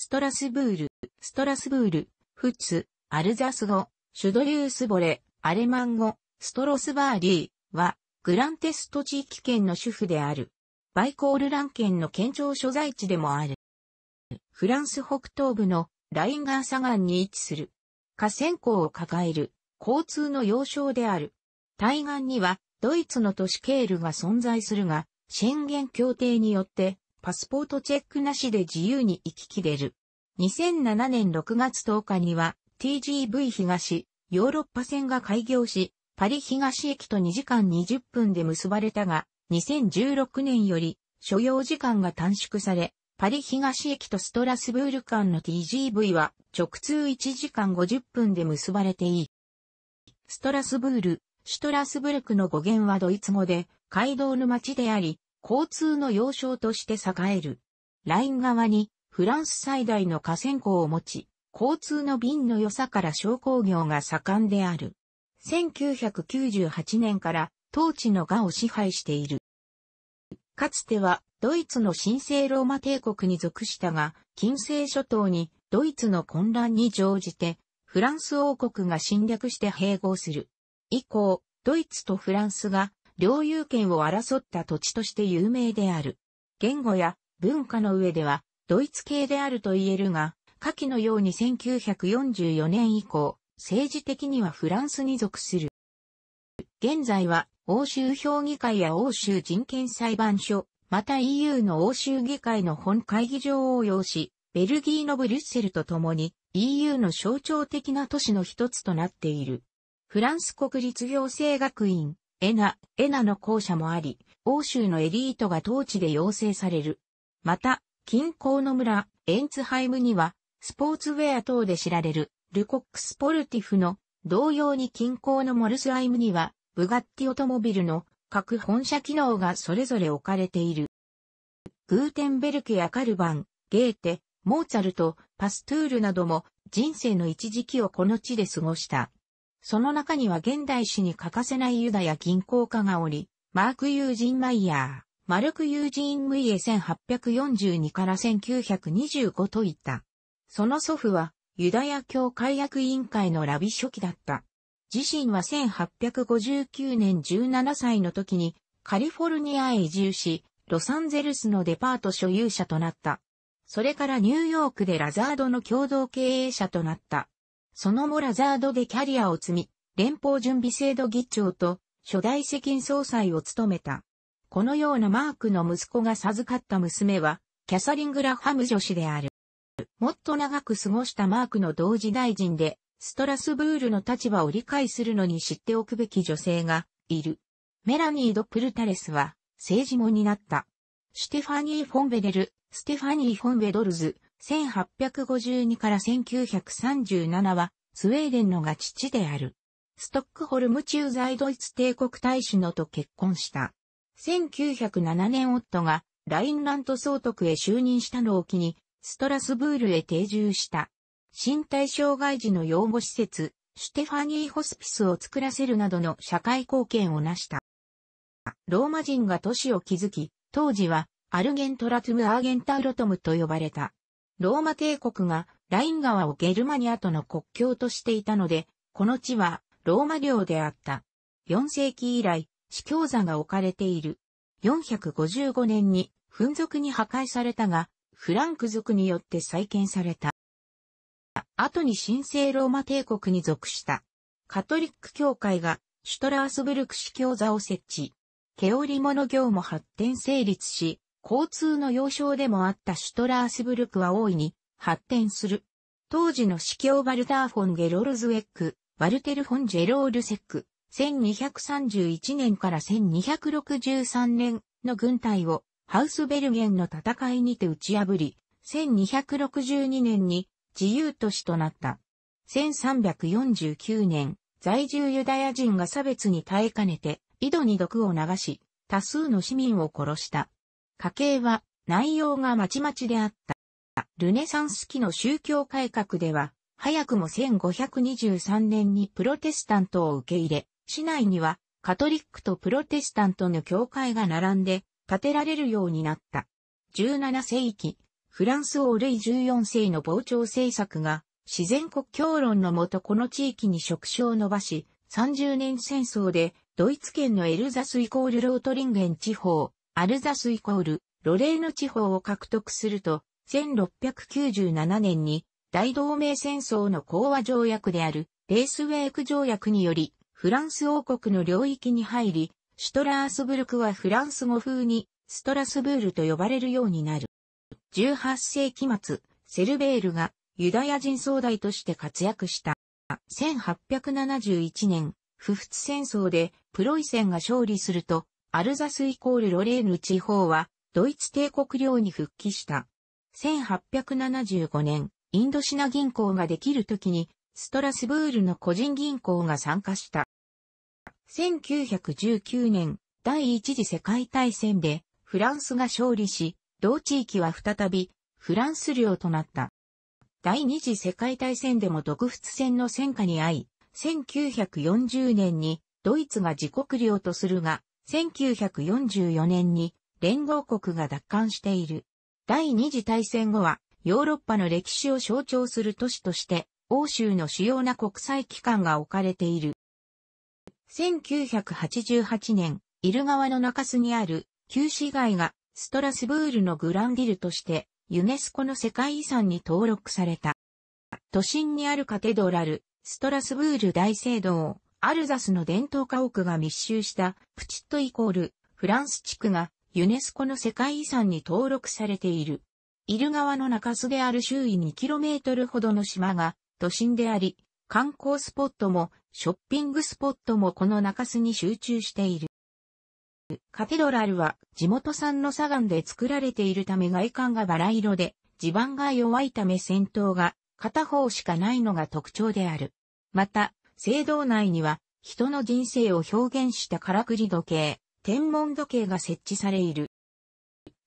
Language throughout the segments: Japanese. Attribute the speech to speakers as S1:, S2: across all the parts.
S1: ストラスブール、ストラスブール、フツ、アルザス語、シュドリュースボレ、アレマン語、ストロスバーリーは、グランテスト地域圏の主婦である。バイコールラン県の県庁所在地でもある。フランス北東部のラインガー砂岩に位置する。河川港を抱える交通の要衝である。対岸にはドイツの都市ケールが存在するが、宣言協定によってパスポートチェックなしで自由に行き来れる。2007年6月10日には TGV 東ヨーロッパ線が開業し、パリ東駅と2時間20分で結ばれたが、2016年より所要時間が短縮され、パリ東駅とストラスブール間の TGV は直通1時間50分で結ばれていい。ストラスブール、シュトラスブルクの語源はドイツ語で、街道の街であり、交通の要衝として栄える。ライン側にフランス最大の河川港を持ち、交通の便の良さから商工業が盛んである。1998年から当地のガを支配している。かつてはドイツの神聖ローマ帝国に属したが、近世諸島にドイツの混乱に乗じて、フランス王国が侵略して併合する。以降、ドイツとフランスが領有権を争った土地として有名である。言語や文化の上ではドイツ系であると言えるが、下記のように1944年以降、政治的にはフランスに属する。現在は欧州評議会や欧州人権裁判所、また EU の欧州議会の本会議場を要し、ベルギーのブリュッセルと共に EU の象徴的な都市の一つとなっている。フランス国立行政学院エナ、エナの校舎もあり、欧州のエリートが統治で養成される。また、近郊の村、エンツハイムには、スポーツウェア等で知られる、ルコックスポルティフの、同様に近郊のモルスハイムには、ブガッティオトモビルの各本社機能がそれぞれ置かれている。グーテンベルケやカルバン、ゲーテ、モーツァルト、パストゥールなども人生の一時期をこの地で過ごした。その中には現代史に欠かせないユダヤ銀行家がおり、マーク・ユージン・マイヤー、マルク・ユージン・ムイエ1842から1925といった。その祖父は、ユダヤ教改悪委員会のラビ初期だった。自身は1859年17歳の時にカリフォルニアへ移住し、ロサンゼルスのデパート所有者となった。それからニューヨークでラザードの共同経営者となった。その後ラザードでキャリアを積み、連邦準備制度議長と初代世任総裁を務めた。このようなマークの息子が授かった娘は、キャサリン・グラハム女子である。もっと長く過ごしたマークの同時大臣で、ストラスブールの立場を理解するのに知っておくべき女性がいる。メラニー・ド・プルタレスは政治も担った。ステファニー・フォンベデル、ステファニー・フォンベドルズ、1852から1937は、スウェーデンのが父である。ストックホルム駐在ドイツ帝国大使のと結婚した。1907年夫がラインラント総督へ就任したのを機に、ストラスブールへ定住した。身体障害児の養護施設、シュテファニーホスピスを作らせるなどの社会貢献を成した。ローマ人が都市を築き、当時はアルゲントラトゥム・アーゲンタウロトムと呼ばれた。ローマ帝国がライン川をゲルマニアとの国境としていたので、この地はローマ領であった。4世紀以来、司教座が置かれている。455年に、紛族に破壊されたが、フランク族によって再建された。後に神聖ローマ帝国に属した。カトリック教会がシュトラースブルク司教座を設置。毛織物業も発展成立し、交通の要衝でもあったシュトラースブルクは大いに発展する。当時の司教バルター・フォン・ゲロルズウェック、バルテル・フォン・ジェロールセック、1231年から1263年の軍隊をハウスベルゲンの戦いにて打ち破り、1262年に自由都市となった。1349年、在住ユダヤ人が差別に耐えかねて、井戸に毒を流し、多数の市民を殺した。家計は内容がまちまちであった。ルネサンス期の宗教改革では、早くも1523年にプロテスタントを受け入れ、市内にはカトリックとプロテスタントの教会が並んで建てられるようになった。17世紀、フランス王ルイ14世の傍聴政策が自然国境論のもとこの地域に触所を伸ばし、30年戦争でドイツ圏のエルザスイコールロートリンゲン地方、アルザスイコール、ロレーヌ地方を獲得すると、1697年に大同盟戦争の講和条約である、レースウェイク条約により、フランス王国の領域に入り、シュトラースブルクはフランス語風に、ストラスブールと呼ばれるようになる。18世紀末、セルベールがユダヤ人総大として活躍した。1871年、不仏戦争でプロイセンが勝利すると、アルザスイコールロレーヌ地方は、ドイツ帝国領に復帰した。1875年、インドシナ銀行ができる時に、ストラスブールの個人銀行が参加した。1919年、第一次世界大戦で、フランスが勝利し、同地域は再び、フランス領となった。第二次世界大戦でも独仏戦の戦火に遭い、1940年にドイツが自国領とするが、1944年に連合国が奪還している。第二次大戦後はヨーロッパの歴史を象徴する都市として欧州の主要な国際機関が置かれている。1988年、イル川の中州にある旧市街がストラスブールのグランディルとしてユネスコの世界遺産に登録された。都心にあるカテドラル、ストラスブール大聖堂、アルザスの伝統家屋が密集したプチットイコールフランス地区がユネスコの世界遺産に登録されている。イル川の中州である周囲 2km ほどの島が都心であり、観光スポットもショッピングスポットもこの中州に集中している。カテドラルは地元産の砂岩で作られているため外観がバラ色で、地盤が弱いため先頭が片方しかないのが特徴である。また、聖堂内には、人の人生を表現したからくり時計、天文時計が設置されいる。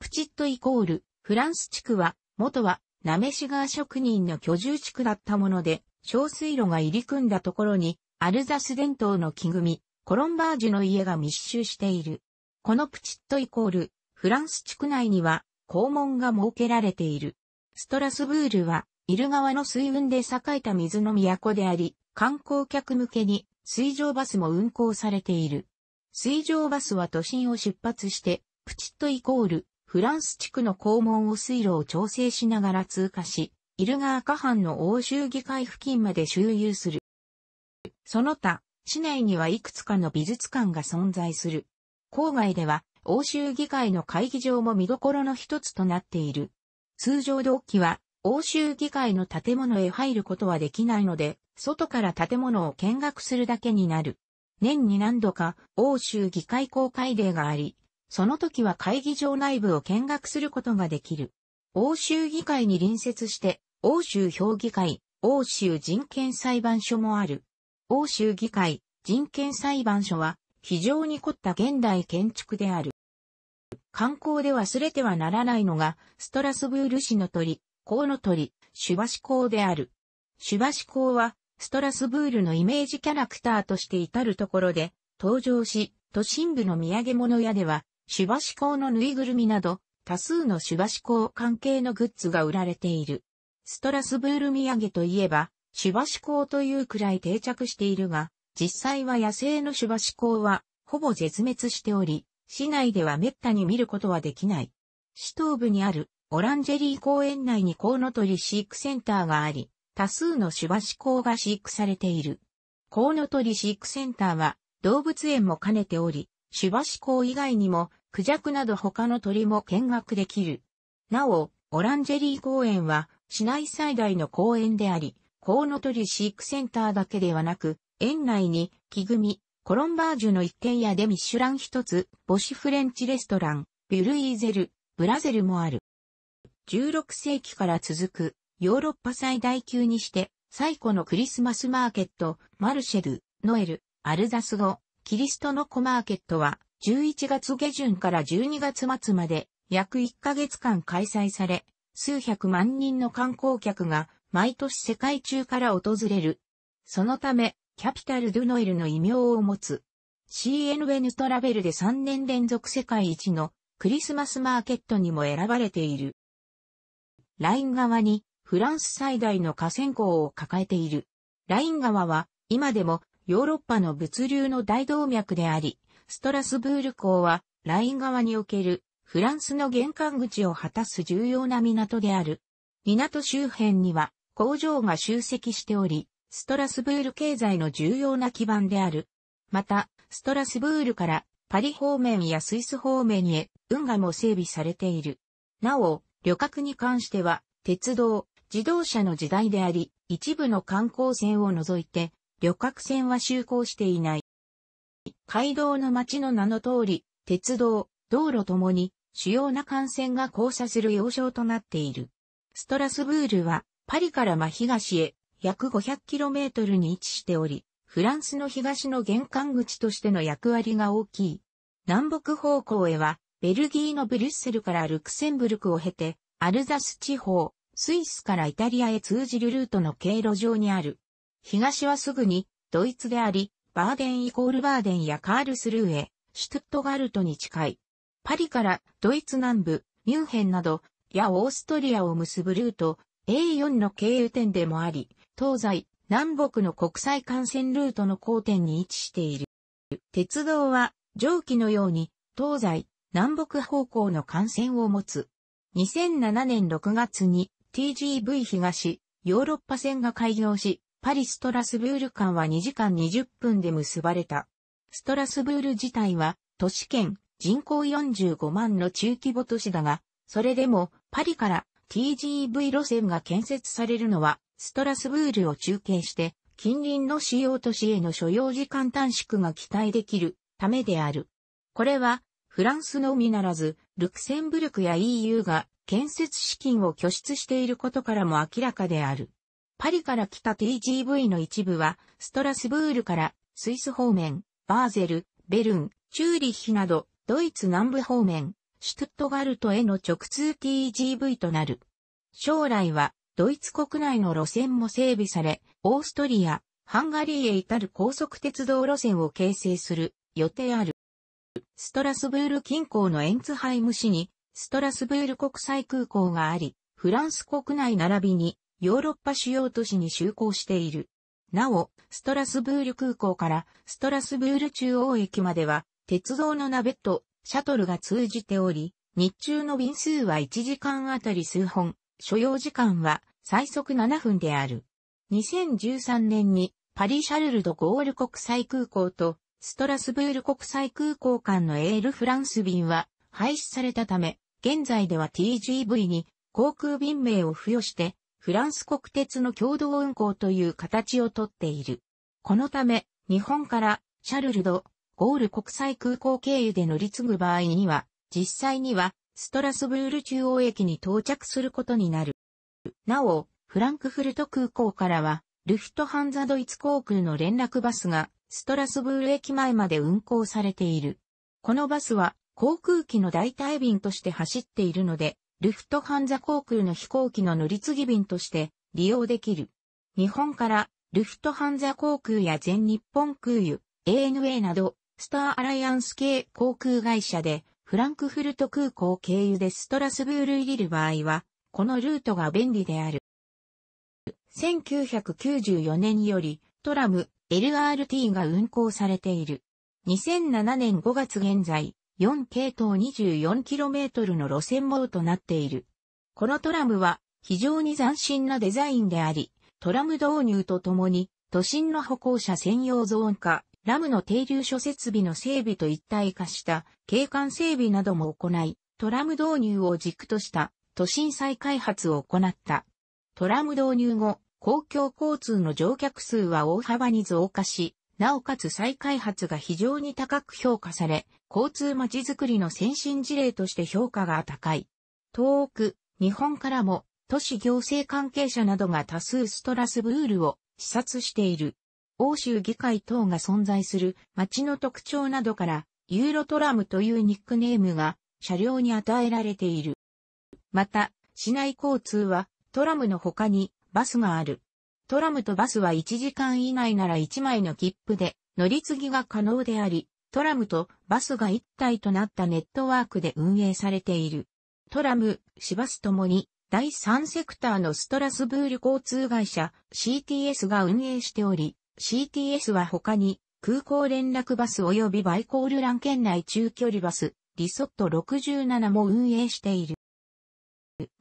S1: プチットイコール、フランス地区は、元は、ナメシガー職人の居住地区だったもので、小水路が入り組んだところに、アルザス伝統の木組コロンバージュの家が密集している。このプチットイコール、フランス地区内には、校門が設けられている。ストラスブールは、イル川の水運で栄えた水の都であり、観光客向けに水上バスも運行されている。水上バスは都心を出発して、プチットイコール、フランス地区の肛門を水路を調整しながら通過し、イルガーカ藩の欧州議会付近まで周遊する。その他、市内にはいくつかの美術館が存在する。郊外では、欧州議会の会議場も見どころの一つとなっている。通常同期は、欧州議会の建物へ入ることはできないので、外から建物を見学するだけになる。年に何度か欧州議会公開例があり、その時は会議場内部を見学することができる。欧州議会に隣接して、欧州評議会、欧州人権裁判所もある。欧州議会、人権裁判所は、非常に凝った現代建築である。観光で忘れてはならないのが、ストラスブール市の鳥、港の鳥、シュバシウである。シュバシウは、ストラスブールのイメージキャラクターとして至るところで登場し、都心部の土産物屋では、シュバシコウのぬいぐるみなど、多数のシュバシコウ関係のグッズが売られている。ストラスブール土産といえば、シュバシコウというくらい定着しているが、実際は野生のシュバシコウは、ほぼ絶滅しており、市内では滅多に見ることはできない。市東部にあるオランジェリー公園内にコウノトリ飼育センターがあり、多数のシュバシコウが飼育されている。コウノトリ飼育センターは動物園も兼ねており、シュバシコウ以外にもクジャクなど他の鳥も見学できる。なお、オランジェリー公園は市内最大の公園であり、コウノトリ飼育センターだけではなく、園内に木組、コロンバージュの一軒家でミシュラン一つ、母子フレンチレストラン、ビュルイーゼル、ブラゼルもある。16世紀から続くヨーロッパ最大級にして最古のクリスマスマーケット、マルシェル、ノエル、アルザス語、キリストのコマーケットは11月下旬から12月末まで約1ヶ月間開催され、数百万人の観光客が毎年世界中から訪れる。そのため、キャピタル・ドゥ・ノエルの異名を持つ。CNN トラベルで3年連続世界一のクリスマスマーケットにも選ばれている。ライン側にフランス最大の河川港を抱えている。ライン川は今でもヨーロッパの物流の大動脈であり、ストラスブール港はライン川におけるフランスの玄関口を果たす重要な港である。港周辺には工場が集積しており、ストラスブール経済の重要な基盤である。また、ストラスブールからパリ方面やスイス方面へ運河も整備されている。なお、旅客に関しては、鉄道、自動車の時代であり、一部の観光船を除いて、旅客船は就航していない。街道の街の名の通り、鉄道、道路ともに、主要な幹線が交差する要衝となっている。ストラスブールは、パリから真東へ、約 500km に位置しており、フランスの東の玄関口としての役割が大きい。南北方向へはベルギーのブリュッセルからルクセンブルクを経て、アルザス地方、スイスからイタリアへ通じるルートの経路上にある。東はすぐに、ドイツであり、バーデンイコールバーデンやカールスルーへ、シュトゥットガルトに近い。パリからドイツ南部、ミュンヘンなど、やオーストリアを結ぶルート、A4 の経由点でもあり、東西、南北の国際幹線ルートの交点に位置している。鉄道は、上記のように、東西、南北方向の幹線を持つ。2007年6月に TGV 東ヨーロッパ線が開業し、パリストラスブール間は2時間20分で結ばれた。ストラスブール自体は都市圏人口45万の中規模都市だが、それでもパリから TGV 路線が建設されるのはストラスブールを中継して近隣の主要都市への所要時間短縮が期待できるためである。これはフランスのみならず、ルクセンブルクや EU が建設資金を拠出していることからも明らかである。パリから来た TGV の一部は、ストラスブールからスイス方面、バーゼル、ベルン、チューリッヒなど、ドイツ南部方面、シュトゥットガルトへの直通 TGV となる。将来は、ドイツ国内の路線も整備され、オーストリア、ハンガリーへ至る高速鉄道路線を形成する予定ある。ストラスブール近郊のエンツハイム市に、ストラスブール国際空港があり、フランス国内並びに、ヨーロッパ主要都市に就航している。なお、ストラスブール空港からストラスブール中央駅までは、鉄道のナベット、シャトルが通じており、日中の便数は1時間あたり数本、所要時間は最速7分である。2013年にパリ・シャルルド・ゴール国際空港とストラスブール国際空港間のエールフランス便は廃止されたため、現在では TGV に航空便名を付与して、フランス国鉄の共同運行という形をとっている。このため、日本からシャルルド、ゴール国際空港経由で乗り継ぐ場合には、実際にはストラスブール中央駅に到着することになる。なお、フランクフルト空港からは、ルフトハンザドイツ航空の連絡バスがストラスブール駅前まで運行されている。このバスは航空機の代替便として走っているので、ルフトハンザ航空の飛行機の乗り継ぎ便として利用できる。日本からルフトハンザ航空や全日本空輸、ANA など、スターアライアンス系航空会社で、フランクフルト空港経由でストラスブール入りる場合は、このルートが便利である。1994年より、トラム、LRT が運行されている。2007年5月現在、4系統 24km の路線網となっている。このトラムは非常に斬新なデザインであり、トラム導入とともに都心の歩行者専用ゾーン化、ラムの停留所設備の整備と一体化した景観整備なども行い、トラム導入を軸とした都心再開発を行った。トラム導入後、公共交通の乗客数は大幅に増加し、なおかつ再開発が非常に高く評価され、交通まちづくりの先進事例として評価が高い。遠く、日本からも都市行政関係者などが多数ストラスブールを視察している。欧州議会等が存在する街の特徴などから、ユーロトラムというニックネームが車両に与えられている。また、市内交通はトラムの他にバスがある。トラムとバスは1時間以内なら1枚の切符で乗り継ぎが可能であり、トラムとバスが一体となったネットワークで運営されている。トラム、市バスともに第3セクターのストラスブール交通会社 CTS が運営しており、CTS は他に空港連絡バス及びバイコールラン県内中距離バスリソット67も運営している。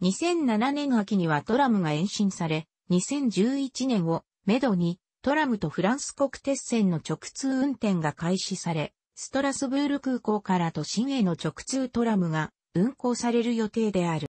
S1: 2007年秋にはトラムが延伸され、2011年をめどにトラムとフランス国鉄線の直通運転が開始され、ストラスブール空港から都心への直通トラムが運行される予定である。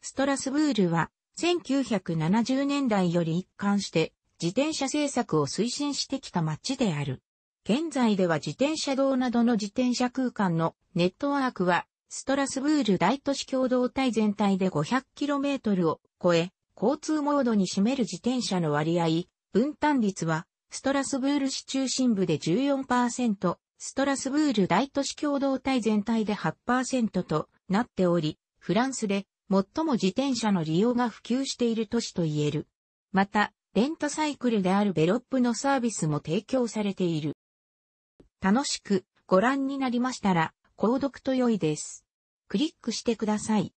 S1: ストラスブールは1970年代より一貫して自転車政策を推進してきた街である。現在では自転車道などの自転車空間のネットワークはストラスブール大都市共同体全体で 500km を超え、交通モードに占める自転車の割合、分担率は、ストラスブール市中心部で14%、ストラスブール大都市共同体全体で8%となっており、フランスで最も自転車の利用が普及している都市と言える。また、レンタサイクルであるベロップのサービスも提供されている。楽しくご覧になりましたら、購読と良いです。クリックしてください。